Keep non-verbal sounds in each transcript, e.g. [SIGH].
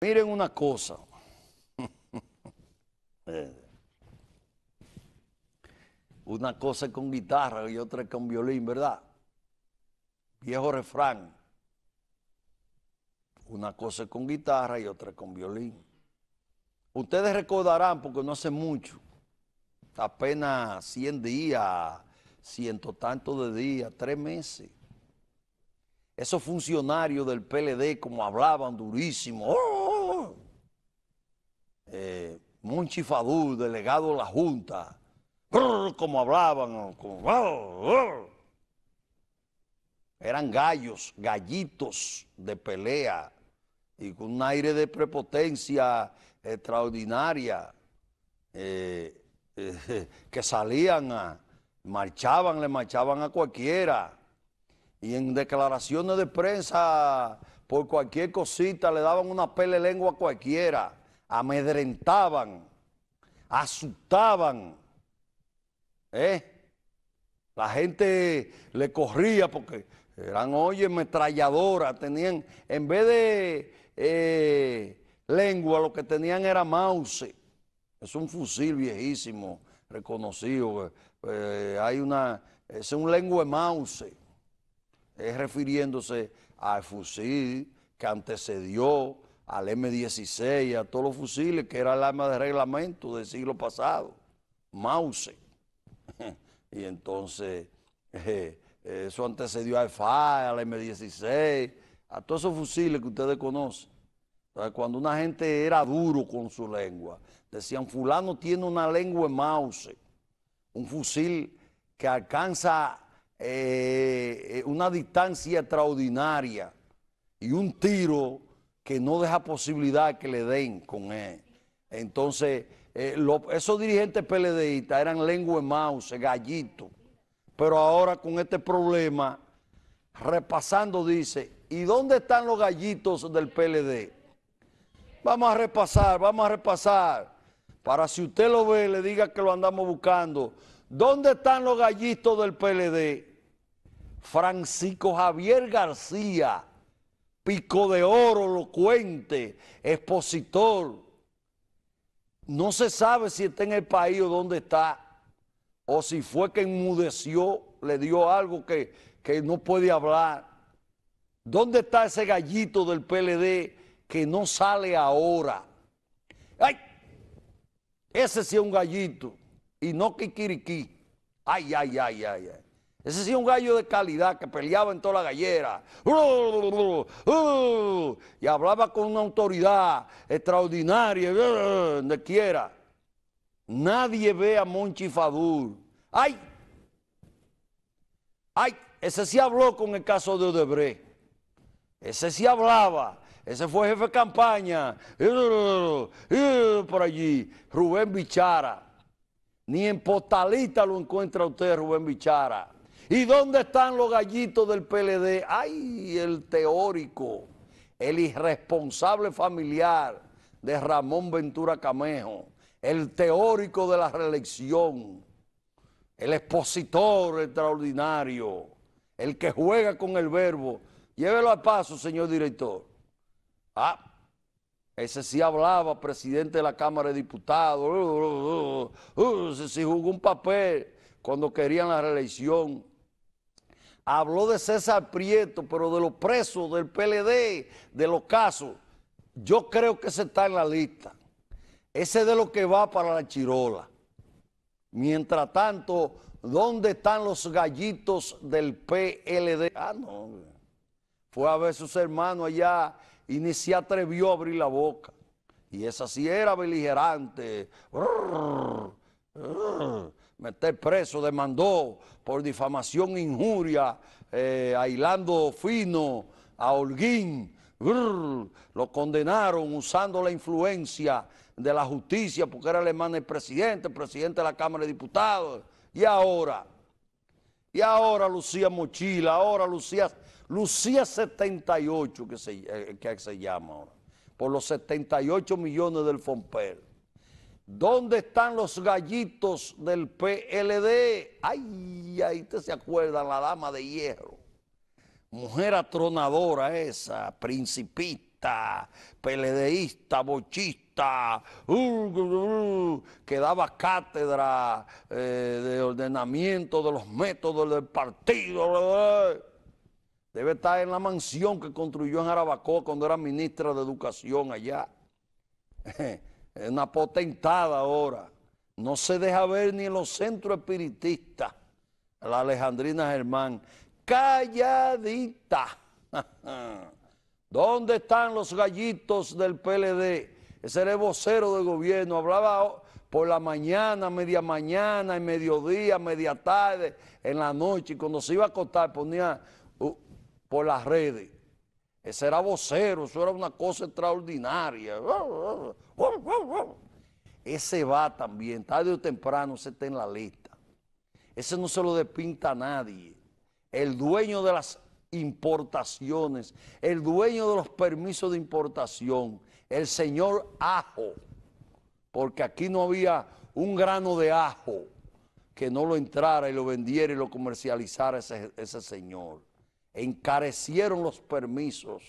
Miren una cosa. [LAUGHS] Eh, una cosa con guitarra y otra con violín, ¿verdad? Viejo refrán. Una cosa con guitarra y otra con violín. Ustedes recordarán, porque no hace mucho, apenas 100 días, ciento tanto de días, tres meses, esos funcionarios del PLD como hablaban durísimo, ¡oh! eh, Monchi delegado de la Junta, como hablaban, eran gallos, gallitos de pelea y con un aire de prepotencia extraordinaria, eh, eh, [LAUGHS] que salían, marchaban, le marchaban a cualquiera, y en declaraciones de prensa por cualquier cosita le daban una pele lengua a cualquiera amedrentaban, asustaban. ¿eh? La gente le corría porque eran, oye, metralladoras, tenían, en vez de eh, lengua, lo que tenían era mouse. Es un fusil viejísimo, reconocido. Eh, hay una, es un lengua de mouse. Es refiriéndose al fusil que antecedió al M16, a todos los fusiles, que era el arma de reglamento del siglo pasado, Mauser. [LAUGHS] y entonces eh, eh, eso antecedió al FA, al M16, a todos esos fusiles que ustedes conocen. cuando una gente era duro con su lengua, decían, fulano tiene una lengua Mauser, un fusil que alcanza eh, una distancia extraordinaria y un tiro que no deja posibilidad que le den con él. Entonces, eh, esos dirigentes PLDistas eran lengua de mouse, gallito. Pero ahora con este problema, repasando dice, ¿y dónde están los gallitos del PLD? Vamos a repasar, vamos a repasar. Para si usted lo ve, le diga que lo andamos buscando. ¿Dónde están los gallitos del PLD? Francisco Javier García pico de oro, cuente, expositor. No se sabe si está en el país o dónde está, o si fue que enmudeció, le dio algo que, no puede hablar. ¿Dónde está ese gallito del PLD que no sale ahora? ¡Ay! Ese sí es un gallito y no kikiriki. Ay, ay, ay, ay, ay. Ese sí un gallo de calidad que peleaba en toda la gallera. Y hablaba con una autoridad extraordinaria, donde quiera. Nadie ve a Monchi Fadur. ¡Ay! ¡Ay! Ese sí habló con el caso de Odebrecht. Ese sí hablaba. Ese fue jefe de campaña. Por allí. Rubén Bichara. Ni en Postalita lo encuentra usted, Rubén Bichara. ¿Y dónde están los gallitos del PLD? ¡Ay, el teórico, el irresponsable familiar de Ramón Ventura Camejo, el teórico de la reelección, el expositor extraordinario, el que juega con el verbo! Llévelo a paso, señor director. Ah, ese sí hablaba, presidente de la Cámara de Diputados. [LAUGHS] ese sí jugó un papel cuando querían la reelección habló de César Prieto, pero de los presos del PLD, de los casos. Yo creo que ese está en la lista. Ese de lo que va para la chirola. Mientras tanto, ¿dónde están los gallitos del PLD? Ah, no. Fue a ver sus hermanos allá y ni se atrevió a abrir la boca. Y esa sí era beligerante meter preso, demandó por difamación, injuria, eh, a Fino, a Holguín. lo condenaron usando la influencia de la justicia porque era el hermano del presidente, presidente de la Cámara de Diputados. Y ahora, y ahora Lucía Mochila, ahora Lucía, Lucía 78 que se, eh, que se llama ahora, por los 78 millones del Fomper, ¿Dónde están los gallitos del PLD? Ay, ahí te se acuerda, la dama de hierro. Mujer atronadora esa, principista, peledeísta, bochista, uh, uh, uh, que daba cátedra eh, de ordenamiento de los métodos del partido. Debe estar en la mansión que construyó en Arabacoa cuando era ministra de Educación allá. [LAUGHS] es una potentada ahora. No se deja ver ni en los centros espiritistas. La Alejandrina Germán, calladita. [LAUGHS] ¿Dónde están los gallitos del PLD? Ese era el vocero del gobierno. Hablaba por la mañana, media mañana, en mediodía, media tarde, en la noche. Y cuando se iba a acostar ponía por las redes. Ese era vocero, eso era una cosa extraordinaria. Ese va también, tarde o temprano se está en la lista. Ese no se lo despinta a nadie. El dueño de las importaciones, el dueño de los permisos de importación, el señor Ajo, porque aquí no había un grano de ajo que no lo entrara y lo vendiera y lo comercializara ese, ese señor encarecieron los permisos,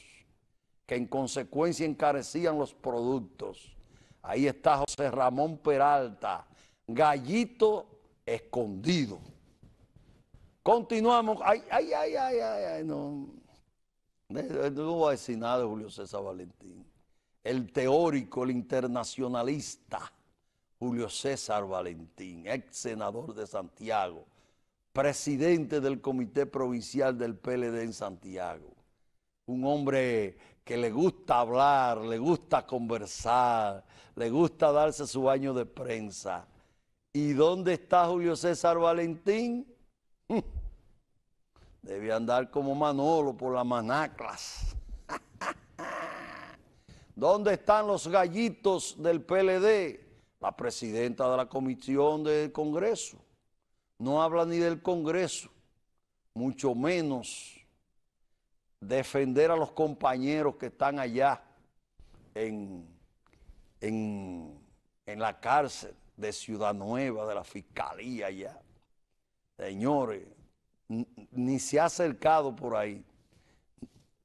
que en consecuencia encarecían los productos. Ahí está José Ramón Peralta, gallito escondido. Continuamos. Ay, ay, ay, ay, ay, no. Eh, eh, no voy a decir nada de Julio César Valentín. El teórico, el internacionalista, Julio César Valentín, ex senador de Santiago presidente del Comité Provincial del PLD en Santiago. Un hombre que le gusta hablar, le gusta conversar, le gusta darse su baño de prensa. ¿Y dónde está Julio César Valentín? Mm. Debe andar como Manolo por las manaclas. [LAUGHS] ¿Dónde están los gallitos del PLD? La presidenta de la comisión del Congreso no habla ni del Congreso, mucho menos defender a los compañeros que están allá en, la cárcel de Ciudad Nueva, de la Fiscalía allá. Señores, ni se ha acercado por ahí.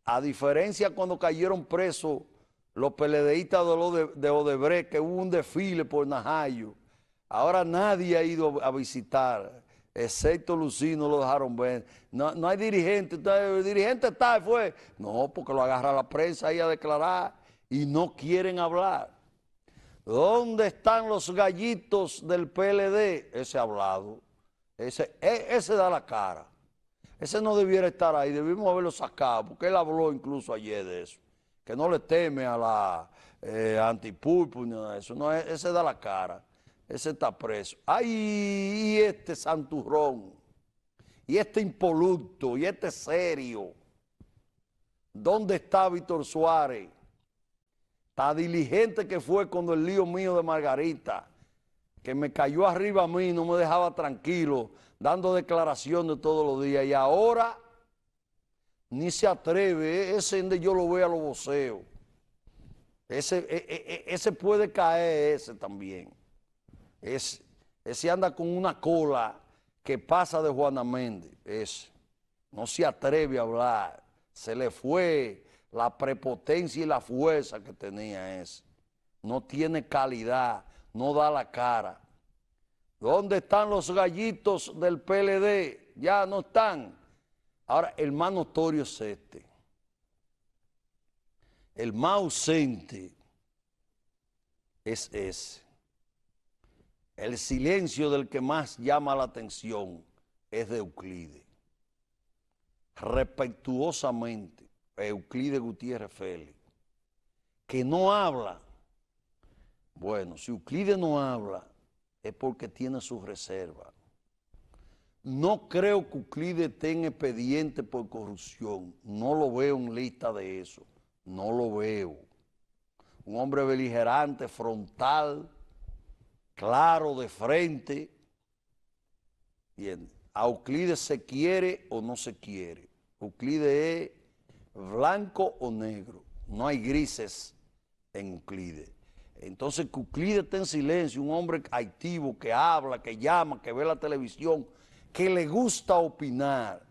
A diferencia cuando cayeron presos los peledeístas de, Odebrecht, que hubo un desfile por Najayo. Ahora nadie ha ido a visitar excepto Lucino lo dejaron ver. No, hay dirigente, el dirigente está y fue. No, porque lo agarra la prensa ahí a declarar y no quieren hablar. ¿Dónde están los gallitos del PLD? Ese hablado, ese, e, ese da la cara. Ese no debiera estar ahí, debimos haberlo sacado, porque él habló incluso ayer de eso, que no le teme a la eh, antipulpo ni nada de eso, no, e, ese da la cara ese está preso. Ay, este santurrón, y este impoluto, y este serio. ¿Dónde está Víctor Suárez? Tan diligente que fue cuando el lío mío de Margarita, que me cayó arriba a mí, no me dejaba tranquilo, dando declaraciones de todos los días. Y ahora ni se atreve, eh, ese donde yo lo veo a los voceos. Ese, eh, eh, ese puede caer ese también. Es, ese anda con una cola que pasa de Juana Méndez. Ese. No se atreve a hablar. Se le fue la prepotencia y la fuerza que tenía ese. No tiene calidad. No da la cara. ¿Dónde están los gallitos del PLD? Ya no están. Ahora, el más notorio es este. El más ausente es ese. El silencio del que más llama la atención es de Euclide. Respetuosamente, Euclide Gutiérrez Félix, que no habla. Bueno, si Euclide no habla, es porque tiene sus reservas. No creo que Euclide tenga expediente por corrupción. No lo veo en lista de eso. No lo veo. Un hombre beligerante, frontal, claro, de frente. Bien, a Euclides se quiere o no se quiere. Euclides es blanco o negro. No hay grises en Euclides. Entonces que Euclides está en silencio, un hombre activo que habla, que llama, que ve la televisión, que le gusta opinar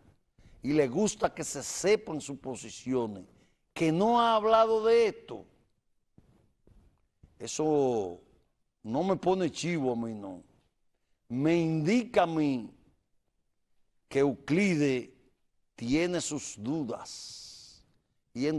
y le gusta que se sepan sus posiciones, que no ha hablado de esto. Eso no me pone chivo a mí, no. Me indica a mí que Euclide tiene sus dudas. Y